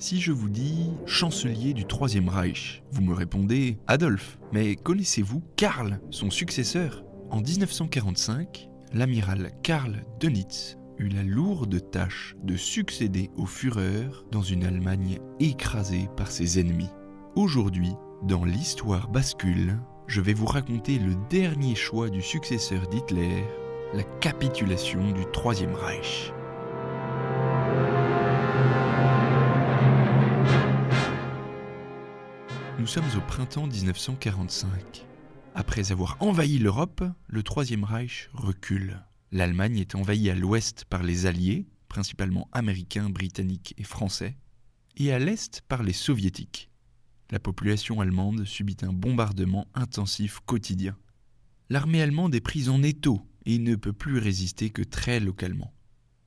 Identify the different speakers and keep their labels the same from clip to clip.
Speaker 1: Si je vous dis chancelier du Troisième Reich, vous me répondez Adolphe. Mais connaissez-vous Karl, son successeur En 1945, l'amiral Karl Dönitz eut la lourde tâche de succéder au Führer dans une Allemagne écrasée par ses ennemis. Aujourd'hui, dans l'histoire bascule, je vais vous raconter le dernier choix du successeur d'Hitler, la capitulation du Troisième Reich. Nous sommes au printemps 1945. Après avoir envahi l'Europe, le Troisième Reich recule. L'Allemagne est envahie à l'ouest par les Alliés, principalement américains, britanniques et français, et à l'est par les soviétiques. La population allemande subit un bombardement intensif quotidien. L'armée allemande est prise en étau et ne peut plus résister que très localement.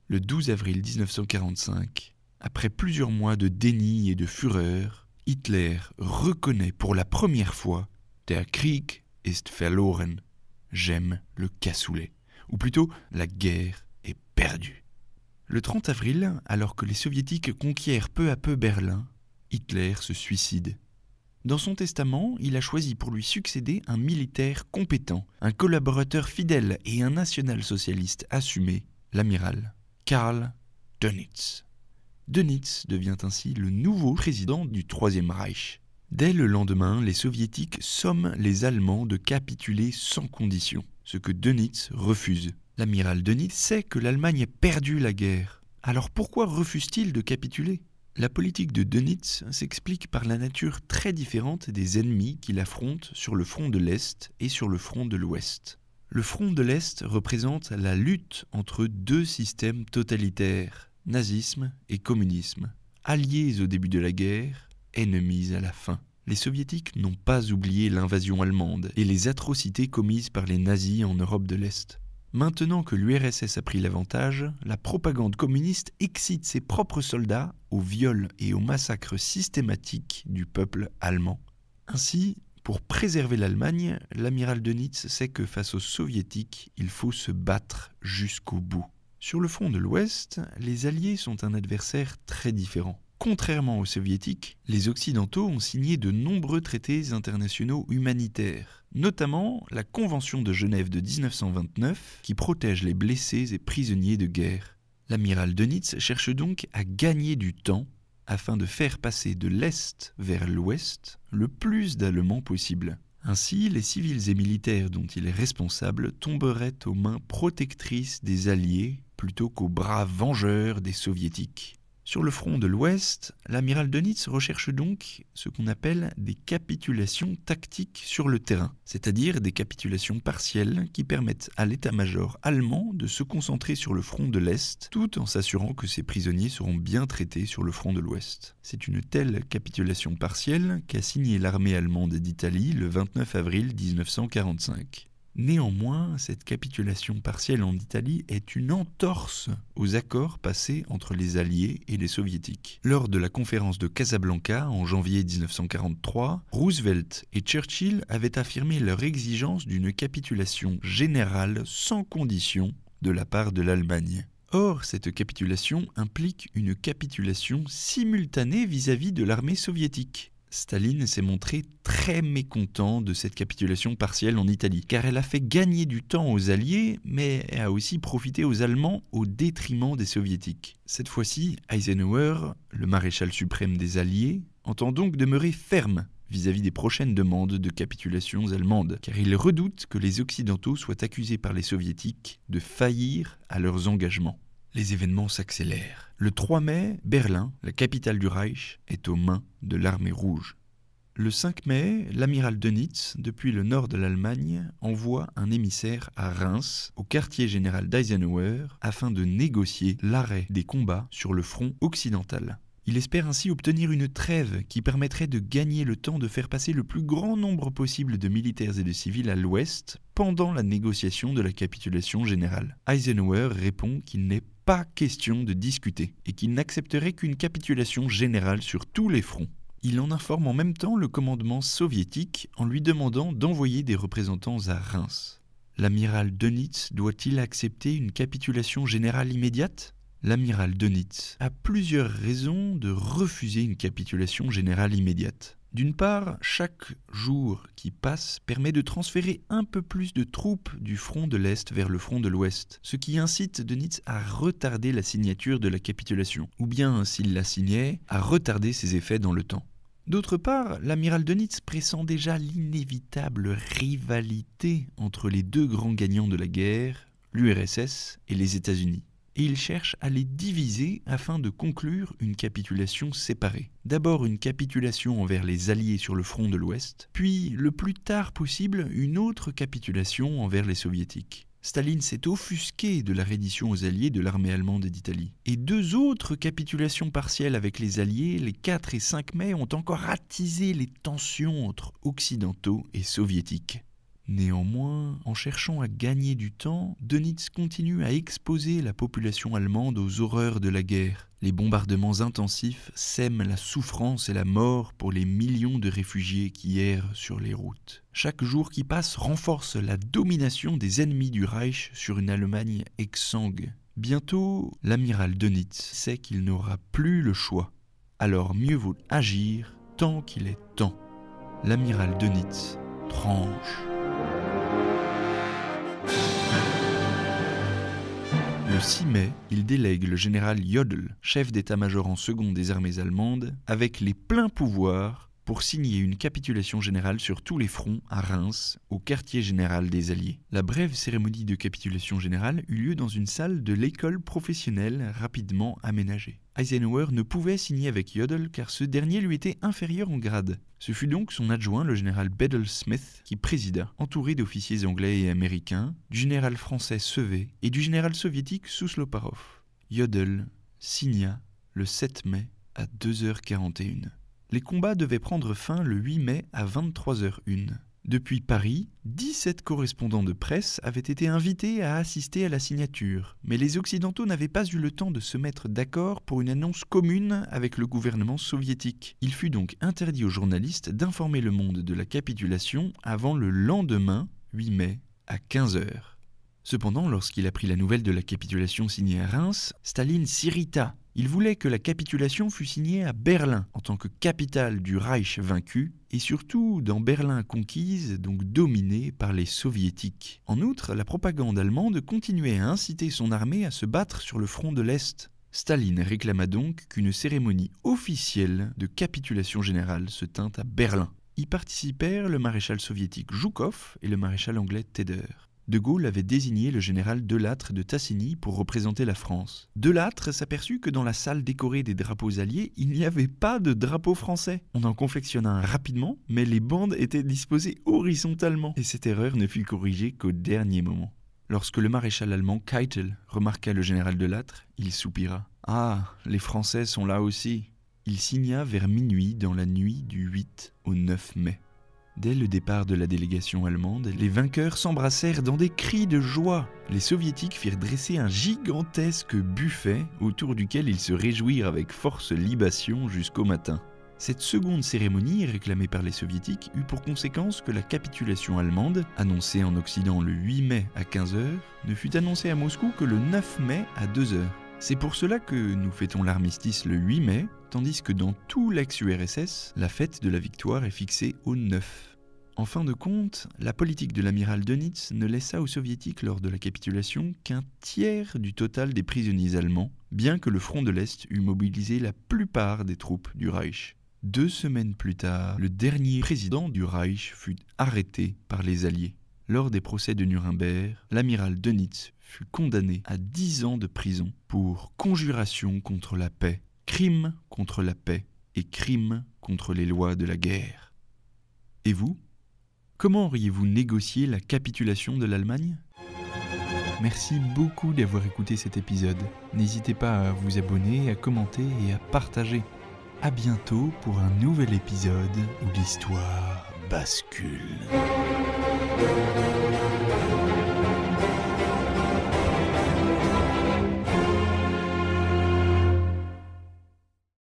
Speaker 1: Le 12 avril 1945, après plusieurs mois de déni et de fureur, Hitler reconnaît pour la première fois Der Krieg ist verloren, j'aime le cassoulet, ou plutôt la guerre est perdue. Le 30 avril, alors que les soviétiques conquièrent peu à peu Berlin, Hitler se suicide. Dans son testament, il a choisi pour lui succéder un militaire compétent, un collaborateur fidèle et un national-socialiste assumé, l'amiral Karl Dönitz. Dönitz devient ainsi le nouveau président du Troisième Reich. Dès le lendemain, les soviétiques somment les Allemands de capituler sans condition, ce que Dönitz refuse. L'amiral Dönitz sait que l'Allemagne a perdu la guerre. Alors pourquoi refuse-t-il de capituler La politique de Dönitz s'explique par la nature très différente des ennemis qu'il affronte sur le front de l'Est et sur le front de l'Ouest. Le front de l'Est représente la lutte entre deux systèmes totalitaires, Nazisme et communisme, alliés au début de la guerre, ennemis à la fin. Les soviétiques n'ont pas oublié l'invasion allemande et les atrocités commises par les nazis en Europe de l'Est. Maintenant que l'URSS a pris l'avantage, la propagande communiste excite ses propres soldats au viol et au massacre systématique du peuple allemand. Ainsi, pour préserver l'Allemagne, l'amiral de Nitz sait que face aux soviétiques, il faut se battre jusqu'au bout. Sur le front de l'Ouest, les Alliés sont un adversaire très différent. Contrairement aux soviétiques, les Occidentaux ont signé de nombreux traités internationaux humanitaires, notamment la Convention de Genève de 1929 qui protège les blessés et prisonniers de guerre. L'amiral Dönitz cherche donc à gagner du temps afin de faire passer de l'Est vers l'Ouest le plus d'Allemands possible. Ainsi, les civils et militaires dont il est responsable tomberaient aux mains protectrices des Alliés plutôt qu'aux bras vengeurs des soviétiques. Sur le front de l'Ouest, l'amiral Dönitz recherche donc ce qu'on appelle des capitulations tactiques sur le terrain, c'est-à-dire des capitulations partielles qui permettent à l'état-major allemand de se concentrer sur le front de l'Est tout en s'assurant que ses prisonniers seront bien traités sur le front de l'Ouest. C'est une telle capitulation partielle qu'a signée l'armée allemande d'Italie le 29 avril 1945. Néanmoins, cette capitulation partielle en Italie est une entorse aux accords passés entre les Alliés et les Soviétiques. Lors de la conférence de Casablanca en janvier 1943, Roosevelt et Churchill avaient affirmé leur exigence d'une capitulation générale sans condition de la part de l'Allemagne. Or, cette capitulation implique une capitulation simultanée vis-à-vis -vis de l'armée soviétique. Staline s'est montré très mécontent de cette capitulation partielle en Italie, car elle a fait gagner du temps aux Alliés, mais a aussi profité aux Allemands au détriment des Soviétiques. Cette fois-ci, Eisenhower, le maréchal suprême des Alliés, entend donc demeurer ferme vis-à-vis -vis des prochaines demandes de capitulations allemandes, car il redoute que les Occidentaux soient accusés par les Soviétiques de faillir à leurs engagements les événements s'accélèrent. Le 3 mai, Berlin, la capitale du Reich, est aux mains de l'armée rouge. Le 5 mai, l'amiral Dönitz, depuis le nord de l'Allemagne, envoie un émissaire à Reims, au quartier général d'Eisenhower, afin de négocier l'arrêt des combats sur le front occidental. Il espère ainsi obtenir une trêve qui permettrait de gagner le temps de faire passer le plus grand nombre possible de militaires et de civils à l'ouest pendant la négociation de la capitulation générale. Eisenhower répond qu'il n'est pas question de discuter et qu'il n'accepterait qu'une capitulation générale sur tous les fronts. Il en informe en même temps le commandement soviétique en lui demandant d'envoyer des représentants à Reims. L'amiral Dönitz doit-il accepter une capitulation générale immédiate l'amiral Dönitz a plusieurs raisons de refuser une capitulation générale immédiate. D'une part, chaque jour qui passe permet de transférer un peu plus de troupes du front de l'Est vers le front de l'Ouest, ce qui incite Dönitz à retarder la signature de la capitulation, ou bien, s'il la signait, à retarder ses effets dans le temps. D'autre part, l'amiral Dönitz pressent déjà l'inévitable rivalité entre les deux grands gagnants de la guerre, l'URSS et les États-Unis et il cherche à les diviser afin de conclure une capitulation séparée. D'abord une capitulation envers les Alliés sur le front de l'Ouest, puis le plus tard possible une autre capitulation envers les Soviétiques. Staline s'est offusqué de la reddition aux Alliés de l'armée allemande et d'Italie. Et deux autres capitulations partielles avec les Alliés, les 4 et 5 mai, ont encore attisé les tensions entre Occidentaux et Soviétiques. Néanmoins, en cherchant à gagner du temps, Dönitz continue à exposer la population allemande aux horreurs de la guerre. Les bombardements intensifs sèment la souffrance et la mort pour les millions de réfugiés qui errent sur les routes. Chaque jour qui passe renforce la domination des ennemis du Reich sur une Allemagne exsangue. Bientôt, l'amiral Dönitz sait qu'il n'aura plus le choix. Alors mieux vaut agir tant qu'il est temps. L'amiral Dönitz tranche. 6 mai, il délègue le général Jodl, chef d'état-major en second des armées allemandes, avec les pleins pouvoirs pour signer une capitulation générale sur tous les fronts à Reims, au quartier général des Alliés. La brève cérémonie de capitulation générale eut lieu dans une salle de l'école professionnelle rapidement aménagée. Eisenhower ne pouvait signer avec Yodel car ce dernier lui était inférieur en grade. Ce fut donc son adjoint, le général Bedell Smith, qui présida, entouré d'officiers anglais et américains, du général français sevé et du général soviétique Sousloparov. Yodel signa le 7 mai à 2h41. Les combats devaient prendre fin le 8 mai à 23h01. Depuis Paris, 17 correspondants de presse avaient été invités à assister à la signature, mais les Occidentaux n'avaient pas eu le temps de se mettre d'accord pour une annonce commune avec le gouvernement soviétique. Il fut donc interdit aux journalistes d'informer le monde de la capitulation avant le lendemain, 8 mai, à 15h. Cependant, lorsqu'il apprit la nouvelle de la capitulation signée à Reims, Staline s'irrita il voulait que la capitulation fût signée à Berlin en tant que capitale du Reich vaincu et surtout dans Berlin conquise, donc dominée par les soviétiques. En outre, la propagande allemande continuait à inciter son armée à se battre sur le front de l'Est. Staline réclama donc qu'une cérémonie officielle de capitulation générale se tint à Berlin. Y participèrent le maréchal soviétique Zhukov et le maréchal anglais Teder. De Gaulle avait désigné le général Delattre de Tassigny pour représenter la France. Delâtre s'aperçut que dans la salle décorée des drapeaux alliés, il n'y avait pas de drapeau français. On en confectionna un rapidement, mais les bandes étaient disposées horizontalement, et cette erreur ne fut corrigée qu'au dernier moment. Lorsque le maréchal allemand Keitel remarqua le général Delattre, il soupira. Ah, les Français sont là aussi. Il signa vers minuit dans la nuit du 8 au 9 mai. Dès le départ de la délégation allemande, les vainqueurs s'embrassèrent dans des cris de joie. Les soviétiques firent dresser un gigantesque buffet autour duquel ils se réjouirent avec force libation jusqu'au matin. Cette seconde cérémonie, réclamée par les soviétiques, eut pour conséquence que la capitulation allemande, annoncée en Occident le 8 mai à 15h, ne fut annoncée à Moscou que le 9 mai à 2h. C'est pour cela que nous fêtons l'armistice le 8 mai, tandis que dans tout l'ex-URSS, la fête de la victoire est fixée au 9. En fin de compte, la politique de l'amiral Dönitz ne laissa aux soviétiques lors de la capitulation qu'un tiers du total des prisonniers allemands, bien que le front de l'Est eût mobilisé la plupart des troupes du Reich. Deux semaines plus tard, le dernier président du Reich fut arrêté par les Alliés. Lors des procès de Nuremberg, l'amiral Dönitz fut condamné à dix ans de prison pour conjuration contre la paix, crime contre la paix et crime contre les lois de la guerre. Et vous Comment auriez-vous négocié la capitulation de l'Allemagne Merci beaucoup d'avoir écouté cet épisode. N'hésitez pas à vous abonner, à commenter et à partager. A bientôt pour un nouvel épisode où l'histoire bascule.